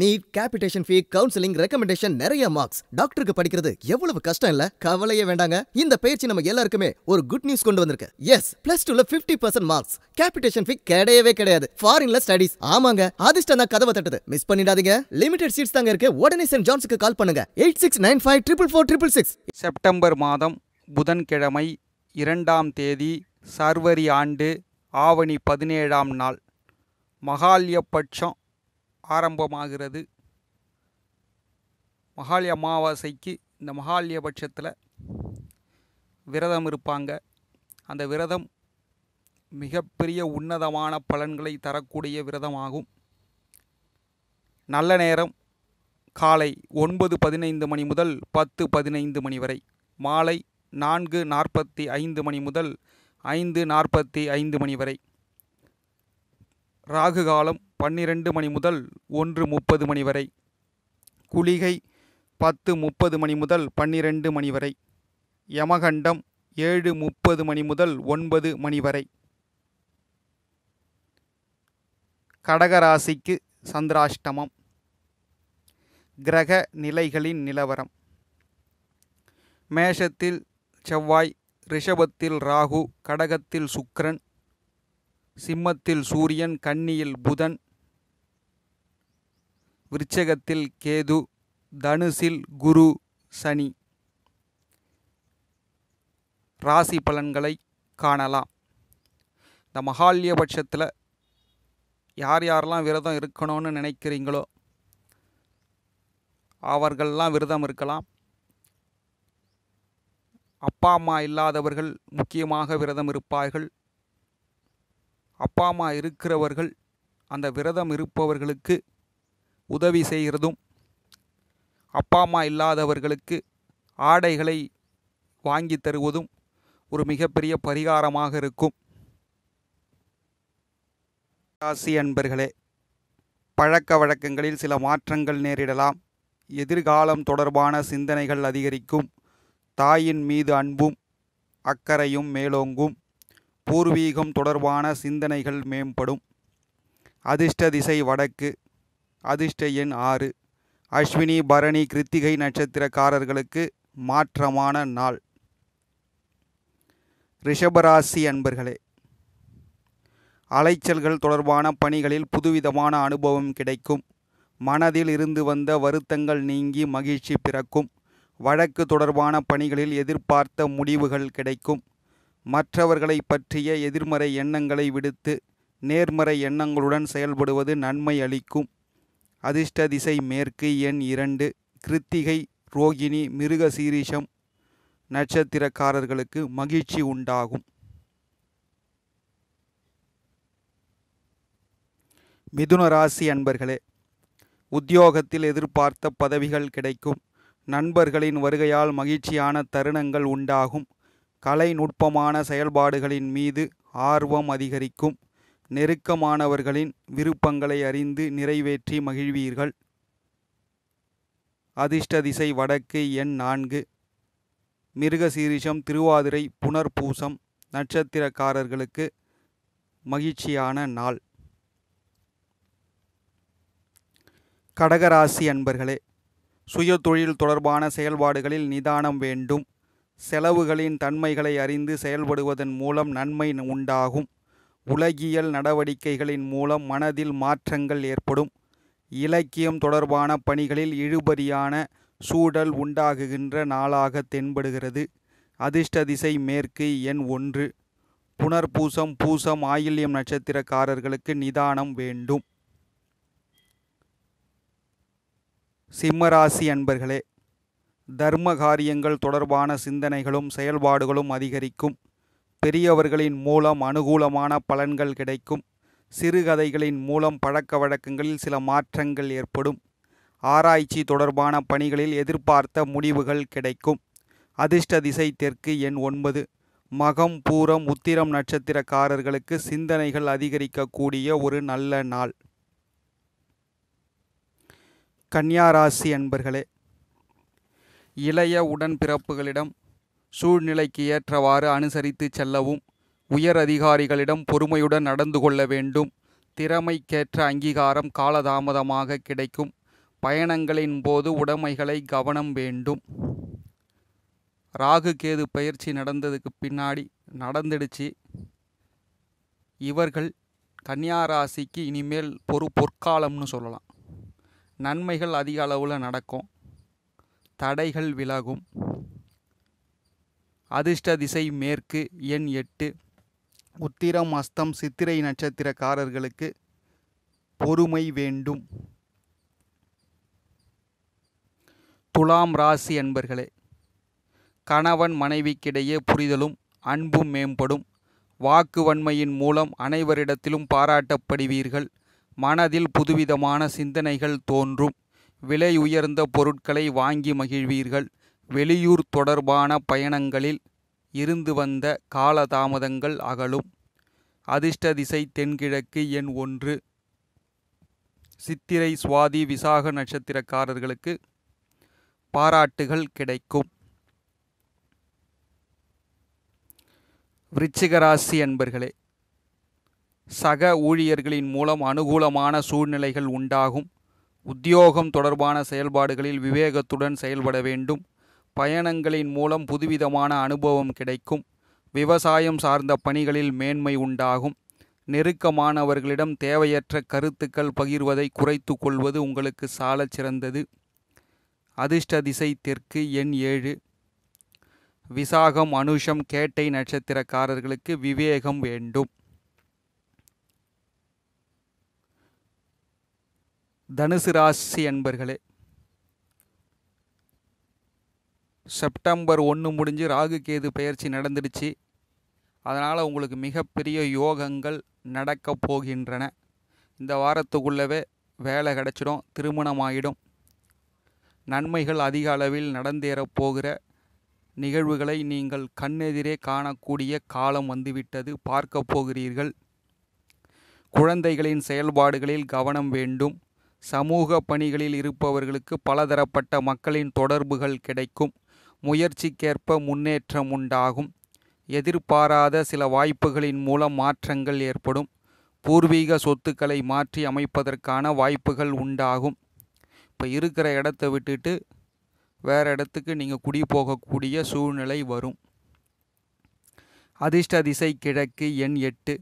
NEET capitation fee counselling recommendation நிறைய marks டாக்டருக்கு படிக்கிறது எவ்வளவு கஷ்டம் இல்ல கவலையே வேண்டாங்க இந்த பயிற்சி நம்ம எல்லாருக்குமே ஒரு குட் நியூஸ் கொண்டு வந்திருக்கு எஸ் பிளஸ் டூல fifty percent marks capitation fee கிடையவே கிடையாது ஃபாரின்ல ஸ்டடிஸ் ஆமாங்க அதிர்ஷ்டம் தான் கதவை தட்டுது மிஸ் பண்ணிடாதீங்க லிமிடெட் சீட்ஸ் தாங்க இருக்கு உடனே சென்ட் ஜான்ஸுக்கு கால் பண்ணுங்க eight six nine five triple four triple six September மாதம் புதன்கிழமை இரண்டாம் தேதி சர்வரி ஆண்டு ஆவணி பதினேழாம் நாள் மகால்யபட்சம் ஆரம்பமாகிறது மகாளி அமாவாசைக்கு இந்த பட்சத்தில் விரதம் இருப்பாங்க அந்த விரதம் மிகப்பெரிய உன்னதமான பலன்களை தரக்கூடிய விரதமாகும் நல்ல நேரம் காலை ஒன்பது பதினைந்து மணி முதல் பத்து பதினைந்து மணி வரை மாலை நான்கு நாற்பத்தி ஐந்து மணி முதல் ஐந்து நாற்பத்தி ஐந்து மணி வரை ராகு காலம் பன்னிரண்டு மணி முதல் ஒன்று முப்பது மணி வரை குளிகை பத்து முப்பது மணி முதல் பன்னிரண்டு மணி வரை யமகண்டம் ஏழு முப்பது மணி முதல் ஒன்பது மணி வரை கடகராசிக்கு சந்திராஷ்டமம் கிரக நிலைகளின் நிலவரம் மேஷத்தில் செவ்வாய் ரிஷபத்தில் ராகு கடகத்தில் சுக்ரன் சிம்மத்தில் சூரியன் கன்னியில் புதன் விருச்சகத்தில் கேது தனுசில் குரு சனி ராசி பலன்களை காணலாம் இந்த மகாலிய பட்சத்தில் யார் யாரெல்லாம் விரதம் இருக்கணும்னு நினைக்கிறீங்களோ அவர்கள்லாம் விரதம் இருக்கலாம் அப்பா அம்மா இல்லாதவர்கள் முக்கியமாக விரதம் இருப்பார்கள் அப்பா அம்மா இருக்கிறவர்கள் அந்த விரதம் இருப்பவர்களுக்கு உதவி செய்கிறதும் அப்பா அம்மா இல்லாதவர்களுக்கு ஆடைகளை வாங்கி தருவதும் ஒரு மிகப்பெரிய பரிகாரமாக இருக்கும் ராசி அன்பர்களே பழக்க வழக்கங்களில் சில மாற்றங்கள் நேரிடலாம் எதிர்காலம் தொடர்பான சிந்தனைகள் அதிகரிக்கும் தாயின் மீது அன்பும் அக்கறையும் மேலோங்கும் பூர்வீகம் தொடர்பான சிந்தனைகள் மேம்படும் அதிர்ஷ்ட திசை வடக்கு அதிர்ஷ்ட எண் ஆறு அஸ்வினி பரணி கிருத்திகை நட்சத்திரக்காரர்களுக்கு மாற்றமான நாள் ரிஷபராசி அன்பர்களே அலைச்சல்கள் தொடர்பான பணிகளில் புதுவிதமான அனுபவம் கிடைக்கும் மனதில் இருந்து வந்த வருத்தங்கள் நீங்கி மகிழ்ச்சி பிறக்கும் வழக்கு தொடர்பான பணிகளில் எதிர்பார்த்த முடிவுகள் கிடைக்கும் மற்றவர்களை பற்றிய எதிர்மறை எண்ணங்களை விடுத்து நேர்மறை எண்ணங்களுடன் செயல்படுவது நன்மை அளிக்கும் அதிர்ஷ்ட திசை மேற்கு எண் இரண்டு கிருத்திகை ரோகிணி மிருக சீரிஷம் நட்சத்திரக்காரர்களுக்கு மகிழ்ச்சி உண்டாகும் மிதுன ராசி அன்பர்களே உத்தியோகத்தில் எதிர்பார்த்த பதவிகள் கிடைக்கும் நண்பர்களின் வருகையால் மகிழ்ச்சியான தருணங்கள் உண்டாகும் கலை நுட்பமான செயல்பாடுகளின் மீது ஆர்வம் அதிகரிக்கும் நெருக்கமானவர்களின் விருப்பங்களை அறிந்து நிறைவேற்றி மகிழ்வீர்கள் அதிர்ஷ்ட திசை வடக்கு எண் நான்கு மிருகசீரிஷம் திருவாதிரை புனர்பூசம் நட்சத்திரக்காரர்களுக்கு மகிழ்ச்சியான நாள் கடகராசி அன்பர்களே சுய தொழில் தொடர்பான செயல்பாடுகளில் நிதானம் வேண்டும் செலவுகளின் தன்மைகளை அறிந்து செயல்படுவதன் மூலம் நன்மை உண்டாகும் உலகியல் நடவடிக்கைகளின் மூலம் மனதில் மாற்றங்கள் ஏற்படும் இலக்கியம் தொடர்பான பணிகளில் இழுபறியான சூழல் உண்டாகுகின்ற நாளாக தென்படுகிறது அதிர்ஷ்ட திசை மேற்கு எண் ஒன்று புனர்பூசம் பூசம் ஆயில்யம் நட்சத்திரக்காரர்களுக்கு நிதானம் வேண்டும் சிம்மராசி அன்பர்களே தர்ம காரியங்கள் தொடர்பான சிந்தனைகளும் செயல்பாடுகளும் அதிகரிக்கும் பெரியவர்களின் மூலம் அனுகூலமான பலன்கள் கிடைக்கும் சிறுகதைகளின் மூலம் பழக்க வழக்கங்களில் சில மாற்றங்கள் ஏற்படும் ஆராய்ச்சி தொடர்பான பணிகளில் எதிர்பார்த்த முடிவுகள் கிடைக்கும் அதிர்ஷ்ட திசை தெற்கு எண் ஒன்பது மகம் பூரம் உத்திரம் நட்சத்திரக்காரர்களுக்கு சிந்தனைகள் அதிகரிக்கக்கூடிய ஒரு நல்ல நாள் கன்னியாராசி அன்பர்களே இளைய உடன்பிறப்புகளிடம் சூழ்நிலைக்கு ஏற்றவாறு அனுசரித்து செல்லவும் உயர் அதிகாரிகளிடம் பொறுமையுடன் நடந்து கொள்ள வேண்டும் திறமைக்கேற்ற அங்கீகாரம் காலதாமதமாக கிடைக்கும் பயணங்களின் போது உடைமைகளை கவனம் வேண்டும் ராகு கேது பயிற்சி நடந்ததுக்கு பின்னாடி நடந்துடுச்சு இவர்கள் கன்னியாராசிக்கு இனிமேல் பொறு பொற்காலம்னு சொல்லலாம் நன்மைகள் அதிக அளவில் நடக்கும் தடைகள் விலகும் அதிர்ஷ்ட திசை மேற்கு எண் எட்டு உத்திரம் அஸ்தம் சித்திரை நட்சத்திரக்காரர்களுக்கு பொறுமை வேண்டும் துலாம் ராசி என்பர்களே கணவன் மனைவிக்கிடையே புரிதலும் அன்பும் மேம்படும் வாக்குவன்மையின் மூலம் அனைவரிடத்திலும் பாராட்டப்படுவீர்கள் மனதில் புதுவிதமான சிந்தனைகள் தோன்றும் விலை உயர்ந்த பொருட்களை வாங்கி மகிழ்வீர்கள் வெளியூர் தொடர்பான பயணங்களில் இருந்து வந்த காலதாமதங்கள் அகலும் அதிர்ஷ்ட திசை தென்கிழக்கு எண் ஒன்று சித்திரை சுவாதி விசாக நட்சத்திரக்காரர்களுக்கு பாராட்டுகள் கிடைக்கும் விருச்சிகராசி அன்பர்களே சக ஊழியர்களின் மூலம் அனுகூலமான சூழ்நிலைகள் உண்டாகும் உத்தியோகம் தொடர்பான செயல்பாடுகளில் விவேகத்துடன் செயல்பட வேண்டும் பயணங்களின் மூலம் புதுவிதமான அனுபவம் கிடைக்கும் விவசாயம் சார்ந்த பணிகளில் மேன்மை உண்டாகும் நெருக்கமானவர்களிடம் தேவையற்ற கருத்துக்கள் பகிர்வதை குறைத்து கொள்வது உங்களுக்கு சாலச் சிறந்தது அதிர்ஷ்ட திசை தெற்கு எண் ஏழு விசாகம் அனுஷம் கேட்டை நட்சத்திரக்காரர்களுக்கு விவேகம் வேண்டும் தனுசு ராசி அன்பர்களே செப்டம்பர் ஒன்று முடிஞ்சு ராகு கேது பயிற்சி நடந்துடுச்சு அதனால் உங்களுக்கு மிகப்பெரிய யோகங்கள் நடக்க போகின்றன இந்த வாரத்துக்குள்ளவே வேலை கிடச்சிடும் ஆகிடும் நன்மைகள் அதிக அளவில் நடந்தேற போகிற நிகழ்வுகளை நீங்கள் கண்ணெதிரே காணக்கூடிய காலம் வந்துவிட்டது பார்க்க போகிறீர்கள் குழந்தைகளின் செயல்பாடுகளில் கவனம் வேண்டும் சமூக பணிகளில் இருப்பவர்களுக்கு பலதரப்பட்ட மக்களின் தொடர்புகள் கிடைக்கும் முயற்சிக்கேற்ப முன்னேற்றம் உண்டாகும் எதிர்பாராத சில வாய்ப்புகளின் மூலம் மாற்றங்கள் ஏற்படும் பூர்வீக சொத்துக்களை மாற்றி அமைப்பதற்கான வாய்ப்புகள் உண்டாகும் இப்போ இருக்கிற இடத்த விட்டுட்டு வேறு இடத்துக்கு நீங்கள் குடி போகக்கூடிய சூழ்நிலை வரும் அதிர்ஷ்ட திசை கிழக்கு எண் எட்டு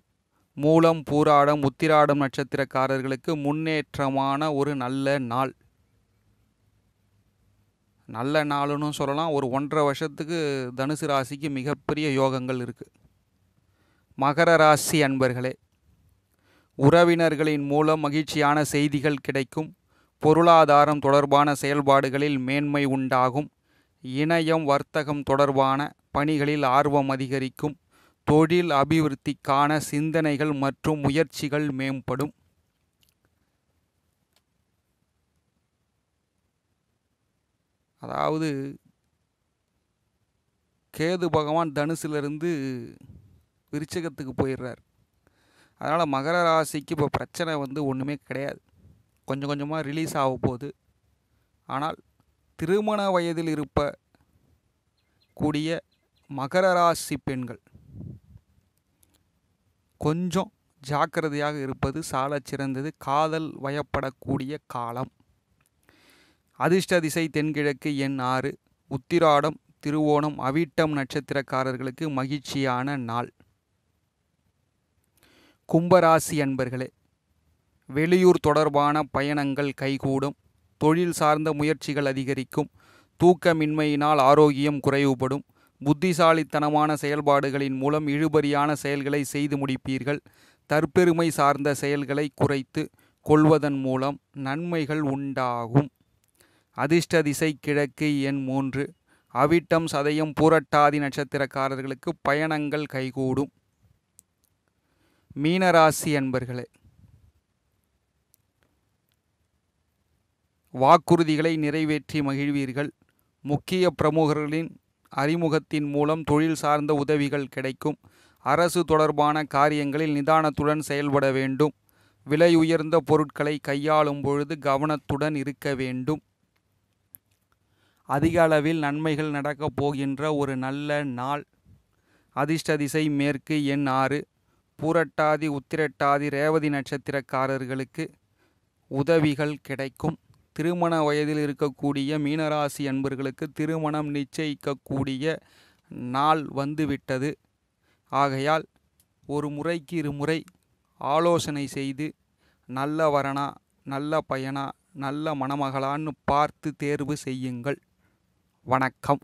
மூலம் பூராடம் உத்திராடம் நட்சத்திரக்காரர்களுக்கு முன்னேற்றமான ஒரு நல்ல நாள் நல்ல நாளுன்னு சொல்லலாம் ஒரு ஒன்றரை வருஷத்துக்கு தனுசு ராசிக்கு மிகப்பெரிய யோகங்கள் இருக்குது மகர ராசி அன்பர்களே உறவினர்களின் மூலம் மகிழ்ச்சியான செய்திகள் கிடைக்கும் பொருளாதாரம் தொடர்பான செயல்பாடுகளில் மேன்மை உண்டாகும் இணையம் வர்த்தகம் தொடர்பான பணிகளில் ஆர்வம் அதிகரிக்கும் தொழில் அபிவிருத்திக்கான சிந்தனைகள் மற்றும் முயற்சிகள் மேம்படும் அதாவது கேது பகவான் தனுசிலிருந்து விருச்சகத்துக்கு போயிடுறார் அதனால் மகர ராசிக்கு இப்போ பிரச்சனை வந்து ஒன்றுமே கிடையாது கொஞ்சம் கொஞ்சமாக ரிலீஸ் ஆக போகுது ஆனால் திருமண வயதில் இருப்ப கூடிய மகர ராசி பெண்கள் கொஞ்சம் ஜாக்கிரதையாக இருப்பது சால சிறந்தது காதல் வயப்படக்கூடிய காலம் அதிர்ஷ்ட திசை தென்கிழக்கு எண் ஆறு உத்திராடம் திருவோணம் அவிட்டம் நட்சத்திரக்காரர்களுக்கு மகிழ்ச்சியான நாள் கும்பராசி அன்பர்களே வெளியூர் தொடர்பான பயணங்கள் கைகூடும் தொழில் சார்ந்த முயற்சிகள் அதிகரிக்கும் தூக்கமின்மையினால் ஆரோக்கியம் குறைவுபடும் புத்திசாலித்தனமான செயல்பாடுகளின் மூலம் இழுபறியான செயல்களை செய்து முடிப்பீர்கள் தற்பெருமை சார்ந்த செயல்களை குறைத்து கொள்வதன் மூலம் நன்மைகள் உண்டாகும் அதிர்ஷ்ட திசை கிழக்கு எண் மூன்று அவிட்டம் சதயம் பூரட்டாதி நட்சத்திரக்காரர்களுக்கு பயணங்கள் கைகூடும் மீனராசி என்பர்களே வாக்குறுதிகளை நிறைவேற்றி மகிழ்வீர்கள் முக்கிய பிரமுகர்களின் அறிமுகத்தின் மூலம் தொழில் சார்ந்த உதவிகள் கிடைக்கும் அரசு தொடர்பான காரியங்களில் நிதானத்துடன் செயல்பட வேண்டும் விலை உயர்ந்த பொருட்களை கையாளும் பொழுது கவனத்துடன் இருக்க வேண்டும் அதிக அளவில் நன்மைகள் நடக்கப் போகின்ற ஒரு நல்ல நாள் அதிர்ஷ்ட திசை மேற்கு எண் ஆறு பூரட்டாதி உத்திரட்டாதி ரேவதி நட்சத்திரக்காரர்களுக்கு உதவிகள் கிடைக்கும் திருமண வயதில் இருக்கக்கூடிய மீனராசி அன்பர்களுக்கு திருமணம் நிச்சயிக்கக்கூடிய நாள் வந்துவிட்டது ஆகையால் ஒரு முறைக்கு இருமுறை ஆலோசனை செய்து நல்ல வரனா நல்ல பயனா நல்ல மணமகளான்னு பார்த்து தேர்வு செய்யுங்கள் வணக்கம்